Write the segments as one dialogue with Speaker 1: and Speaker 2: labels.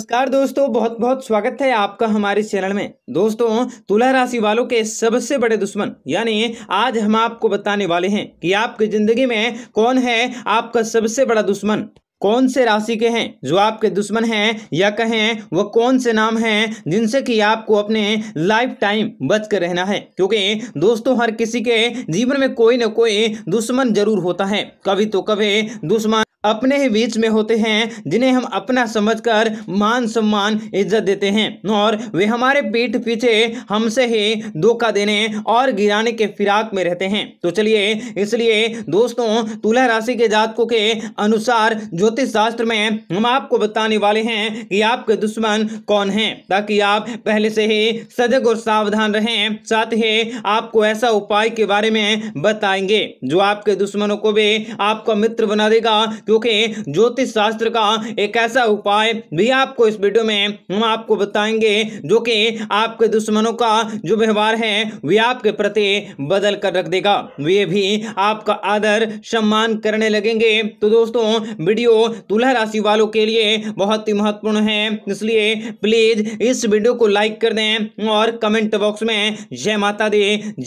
Speaker 1: नमस्कार दोस्तों बहुत बहुत स्वागत है आपका हमारे चैनल में दोस्तों तुला राशि वालों के सबसे बड़े दुश्मन यानी आज हम आपको बताने वाले हैं कि आपकी जिंदगी में कौन है आपका सबसे बड़ा दुश्मन कौन से राशि के हैं जो आपके दुश्मन हैं या कहें वह कौन से नाम हैं जिनसे कि आपको अपने लाइफ टाइम बच कर रहना है क्योंकि दोस्तों हर किसी के जीवन में कोई ना कोई दुश्मन जरूर होता है कभी तो कभी दुश्मन अपने ही बीच में होते हैं जिन्हें हम अपना समझकर मान सम्मान इज्जत देते हैं और वे हमारे पीठ पीछे हमसे ही धोखा देने और गिराने के फिराक में रहते हैं तो चलिए इसलिए दोस्तों तुला राशि के जातकों के अनुसार ज्योतिष शास्त्र में हम आपको बताने वाले हैं कि आपके दुश्मन कौन हैं ताकि आप पहले से ही सजग और सावधान रहें साथ ही आपको ऐसा उपाय के बारे में बताएंगे जो आपके दुश्मनों को भी आपका मित्र बना देगा क्योंकि ज्योतिष शास्त्र का एक ऐसा उपाय भी आपको इस वीडियो में हम आपको बताएंगे जो कि आपके दुश्मनों का जो व्यवहार है वे आपके प्रति बदल कर रख देगा वे भी आपका आदर सम्मान करने लगेंगे तो दोस्तों वीडियो तुला राशि वालों के लिए बहुत ही महत्वपूर्ण है इसलिए प्लीज इस वीडियो को लाइक कर दें और कमेंट बॉक्स में जय माता दे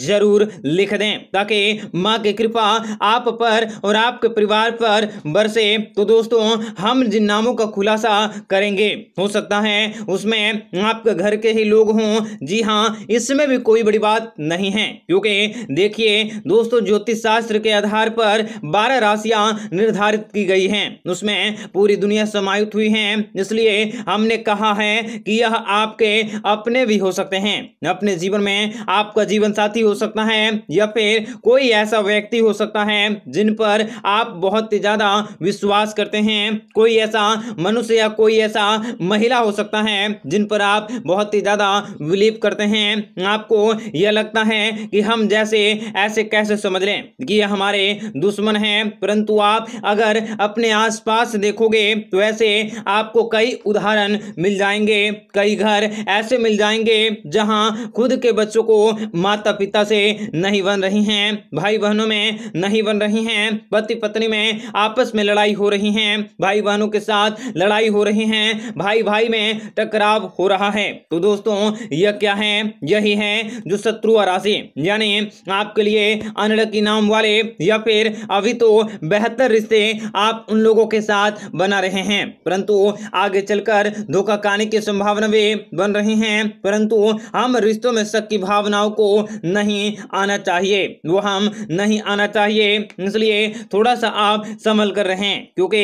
Speaker 1: जरूर लिख दें ताकि माँ की कृपा आप पर और आपके परिवार पर बरस से तो दोस्तों हम जिन नामों का खुलासा करेंगे हो सकता है उसमें आपके घर के ही लोग हों जी हाँ इसमें भी कोई बड़ी बात नहीं है क्योंकि देखिए दोस्तों ज्योतिष शास्त्र के आधार पर बारह राशियां निर्धारित की गई हैं उसमें पूरी दुनिया समायुक्त हुई है इसलिए हमने कहा है कि यह आपके अपने भी हो सकते हैं अपने जीवन में आपका जीवन साथी हो सकता है या फिर कोई ऐसा व्यक्ति हो सकता है जिन पर आप बहुत ज्यादा विश्वास करते हैं कोई ऐसा मनुष्य या कोई ऐसा महिला हो सकता है जिन पर आप बहुत ही ज़्यादा बिलीव करते हैं आपको यह लगता है कि हम जैसे ऐसे कैसे समझ लें कि ये हमारे दुश्मन हैं परंतु आप अगर अपने आसपास देखोगे तो ऐसे आपको कई उदाहरण मिल जाएंगे कई घर ऐसे मिल जाएंगे जहां खुद के बच्चों को माता पिता से नहीं बन रही हैं भाई बहनों में नहीं बन रही हैं पति पत्नी में आपस में लड़ाई हो रही है भाई बहनों के साथ लड़ाई हो रही है भाई भाई में टकराव हो रहा है तो दोस्तों यह क्या है यही है जो शत्रु राशि यानी आपके लिए अनलकी नाम वाले या फिर अभी तो बेहतर रिश्ते आप उन लोगों के साथ बना रहे हैं परंतु आगे चलकर धोखा खाने की संभावना भी बन रही है परंतु हम रिश्तों में शक की भावनाओं को नहीं आना चाहिए वो हम नहीं आना चाहिए इसलिए थोड़ा सा आप संभल कर रहे हैं क्योंकि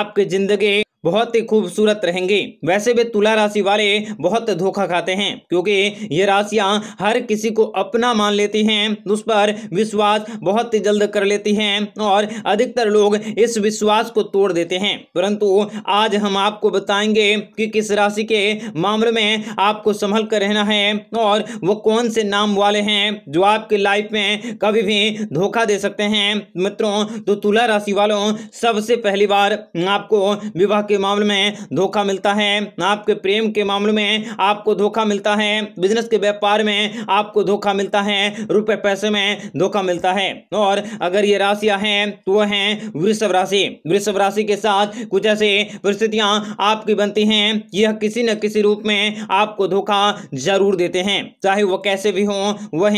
Speaker 1: आपकी ज़िंदगी बहुत ही खूबसूरत रहेंगे वैसे भी तुला राशि वाले बहुत धोखा खाते हैं क्योंकि ये राशियां हर किसी को अपना मान लेती हैं उस पर विश्वास बहुत ही जल्द कर लेती हैं और अधिकतर लोग इस विश्वास को तोड़ देते हैं परंतु आज हम आपको बताएंगे कि किस राशि के मामले में आपको संभल कर रहना है और वो कौन से नाम वाले हैं जो आपके लाइफ में कभी भी धोखा दे सकते हैं मित्रों तो तुला राशि वालों सबसे पहली बार आपको विवाह के मामले में धोखा मिलता है आपके प्रेम के मामले में आपको धोखा मिलता है बिजनेस के व्यापार में आपको धोखा मिलता है रुपए पैसे में धोखा मिलता है और अगर ये राशियां हैं तो वह हैं वृषभ राशि वृषभ राशि के साथ कुछ ऐसे परिस्थितियां आपकी बनती हैं यह किसी न किसी रूप में आपको धोखा जरूर देते हैं चाहे वह कैसे भी हों वह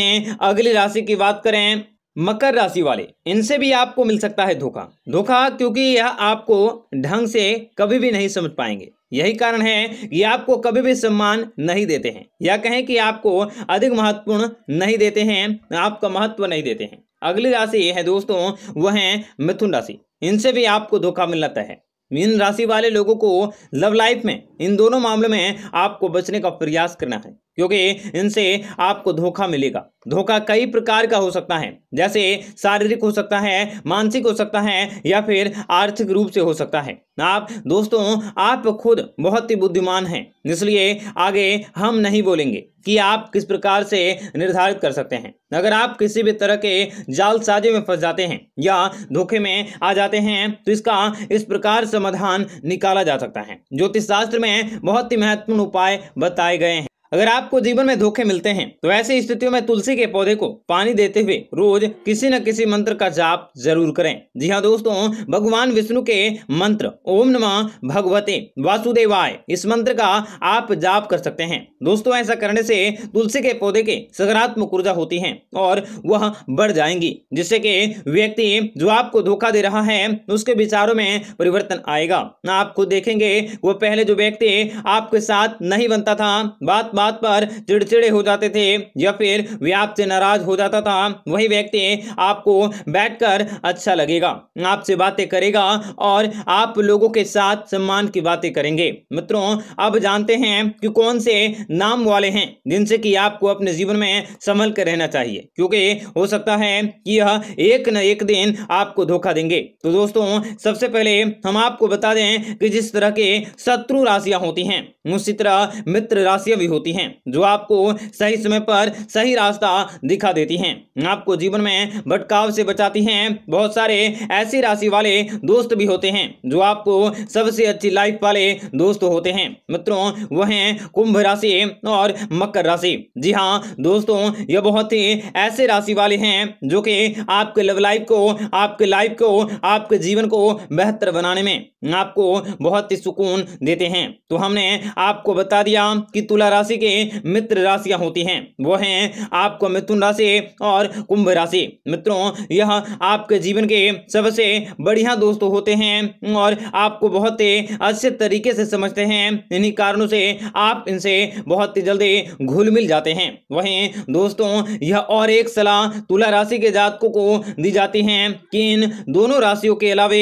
Speaker 1: अगली राशि की बात करें मकर राशि वाले इनसे भी आपको मिल सकता है धोखा धोखा क्योंकि यह आपको ढंग से कभी भी नहीं समझ पाएंगे यही कारण है कि आपको कभी भी सम्मान नहीं देते हैं या कहें कि आपको अधिक महत्वपूर्ण नहीं देते हैं आपका महत्व नहीं देते हैं अगली राशि है दोस्तों वह है मिथुन राशि इनसे भी आपको धोखा मिल जाता है इन राशि वाले लोगों को लव लाइफ में इन दोनों मामलों में आपको बचने का प्रयास करना है क्योंकि इनसे आपको धोखा मिलेगा धोखा कई प्रकार का हो सकता है जैसे शारीरिक हो सकता है मानसिक हो सकता है या फिर आर्थिक रूप से हो सकता है आप दोस्तों आप खुद बहुत ही बुद्धिमान हैं इसलिए आगे हम नहीं बोलेंगे कि आप किस प्रकार से निर्धारित कर सकते हैं अगर आप किसी भी तरह के जालसाजी में फंस जाते हैं या धोखे में आ जाते हैं तो इसका इस प्रकार समाधान निकाला जा सकता है ज्योतिष शास्त्र में बहुत ही महत्वपूर्ण उपाय बताए गए हैं अगर आपको जीवन में धोखे मिलते हैं तो ऐसी स्थितियों में तुलसी के पौधे को पानी देते हुए रोज किसी न किसी मंत्र का जाप जरूर करें जी हाँ दोस्तों भगवान विष्णु के मंत्र ओम नमः भगवते वासुदेवाय इस मंत्र का आप जाप कर सकते हैं दोस्तों ऐसा करने से तुलसी के पौधे के सकारात्मक ऊर्जा होती है और वह बढ़ जाएंगी जिससे कि व्यक्ति जो आपको धोखा दे रहा है उसके विचारों में परिवर्तन आएगा आप खुद देखेंगे वो पहले जो व्यक्ति आपके साथ नहीं बनता था बात बात बात पर चिड़चिड़े हो जाते थे या फिर व्याप से नाराज हो जाता था वही व्यक्ति आपको बैठकर अच्छा लगेगा आपसे बातें करेगा और आप लोगों के साथ सम्मान की बातें करेंगे मित्रों अब जानते हैं कि कौन से नाम वाले हैं जिनसे कि आपको अपने जीवन में संभल कर रहना चाहिए क्योंकि हो सकता है कि यह एक न एक दिन आपको धोखा देंगे तो दोस्तों सबसे पहले हम आपको बता दें कि जिस तरह के शत्रु राशियां होती हैं उसी तरह मित्र राशियां भी होती हैं हैं जो आपको सही समय पर सही रास्ता दिखा देती हैं आपको जीवन में भटकाव से बचाती हैं बहुत सारे ऐसी राशि वाले दोस्त भी होते हैं जो आपको सबसे अच्छी लाइफ वाले दोस्त होते हैं मित्रों वह हैं कुंभ राशि और मकर राशि जी हाँ दोस्तों ये बहुत ही ऐसे राशि वाले हैं जो कि आपके लव लाइफ को आपके लाइफ को आपके जीवन को बेहतर बनाने में आपको बहुत ही सुकून देते हैं तो हमने आपको बता दिया कि तुला राशि राशि के मित्र राशियां होती हैं वो हैं आपको मिथुन राशि और कुंभ राशि मित्रों यह आपके जीवन के सबसे बढ़िया दोस्त होते हैं और आपको बहुत अच्छे तरीके से समझते हैं इन्हीं कारणों से आप इनसे बहुत ही जल्दी घुल मिल जाते हैं वहीं दोस्तों यह और एक सलाह तुला राशि के जातकों को दी जाती है कि इन दोनों राशियों के अलावे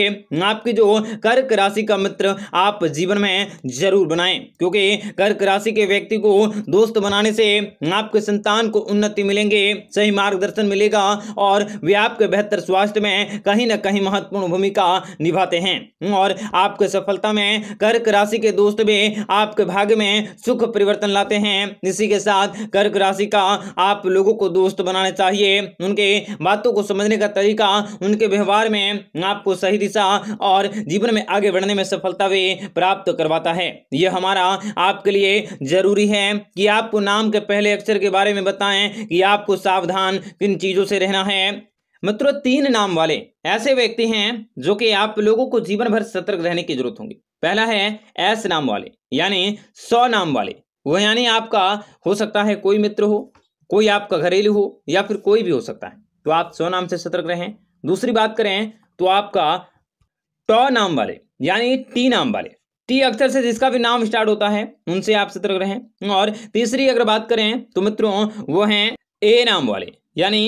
Speaker 1: आपकी जो कर्क राशि का मित्र आप जीवन में जरूर बनाएं क्योंकि कर्क राशि के व्यक्ति को दोस्त बनाने से आपके संतान को उन्नति मिलेंगे सही मार्गदर्शन मिलेगा और वे आपके बेहतर स्वास्थ्य में कहीं ना कहीं महत्वपूर्ण भूमिका निभाते हैं और आपके सफलता में कर्क राशि के दोस्त भी आपके भाग्य में सुख परिवर्तन लाते हैं इसी के साथ कर्क राशि का आप लोगों को दोस्त बनाना चाहिए उनके बातों को समझने का तरीका उनके व्यवहार में आपको सही दिशा और जीवन में आगे बढ़ने में सफलता भी प्राप्त करवाता है यह हमारा आपके लिए जरूरी है हैं कि आपको नाम के पहले अक्षर के बारे में बताएं कि आपको सावधान किन चीज़ों से रहना है मित्रों तीन नाम वाले ऐसे व्यक्ति हैं जो कि आप लोगों को जीवन भर सतर्क रहने की जरूरत होगी पहला है एस नाम वाले यानी सौ नाम वाले वह यानी आपका हो सकता है कोई मित्र हो कोई आपका घरेलू हो या फिर कोई भी हो सकता है तो आप सौ नाम से सतर्क रहें दूसरी बात करें तो आपका टॉ नाम वाले यानी टी नाम वाले टी अक्षर से जिसका भी नाम स्टार्ट होता है उनसे आप सतर्क रहें और तीसरी अगर बात करें तो मित्रों वो हैं ए नाम वाले यानी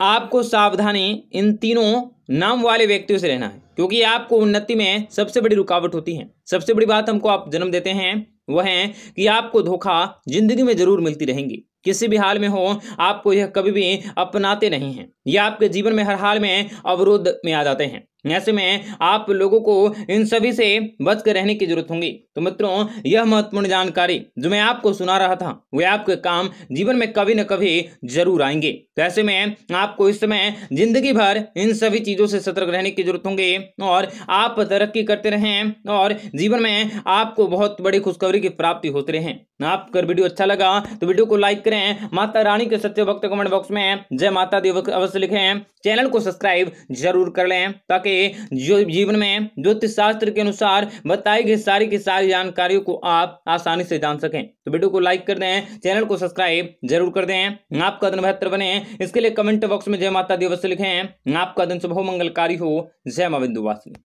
Speaker 1: आपको सावधानी इन तीनों नाम वाले व्यक्तियों से रहना है क्योंकि आपको उन्नति में सबसे बड़ी रुकावट होती है सबसे बड़ी बात हमको आप जन्म देते हैं वह है कि आपको धोखा जिंदगी में जरूर मिलती रहेंगी किसी भी हाल में हो आपको यह कभी भी अपनाते नहीं हैं यह आपके जीवन में हर हाल में अवरोध में आ जाते हैं ऐसे में आप लोगों को इन सभी से बचकर रहने की जरूरत होगी तो मित्रों यह महत्वपूर्ण जानकारी जो मैं आपको सुना रहा था वे आपके काम जीवन में कभी न कभी जरूर आएंगे तो ऐसे में आपको इस समय जिंदगी भर इन सभी चीजों से सतर्क रहने की जरूरत होंगे और आप तरक्की करते रहें और जीवन में आपको बहुत बड़ी खुशखबरी की प्राप्ति होती रहे आप अगर वीडियो अच्छा लगा तो वीडियो को लाइक करें माता रानी के सत्य भक्त कमेंट बॉक्स में जय माता दी अवश्य लिखे चैनल को सब्सक्राइब जरूर कर लें ताकि के जो जीवन में ज्योतिष शास्त्र के अनुसार बताई गई सारी की सारी जानकारियों को आप आसानी से जान सकें तो वीडियो को लाइक कर दें चैनल को सब्सक्राइब जरूर कर दें आपका दिन बेहतर बने इसके लिए कमेंट बॉक्स में जय माता दिवस लिखें आपका दिन शुभ मंगलकारी हो जय बिंदुवासी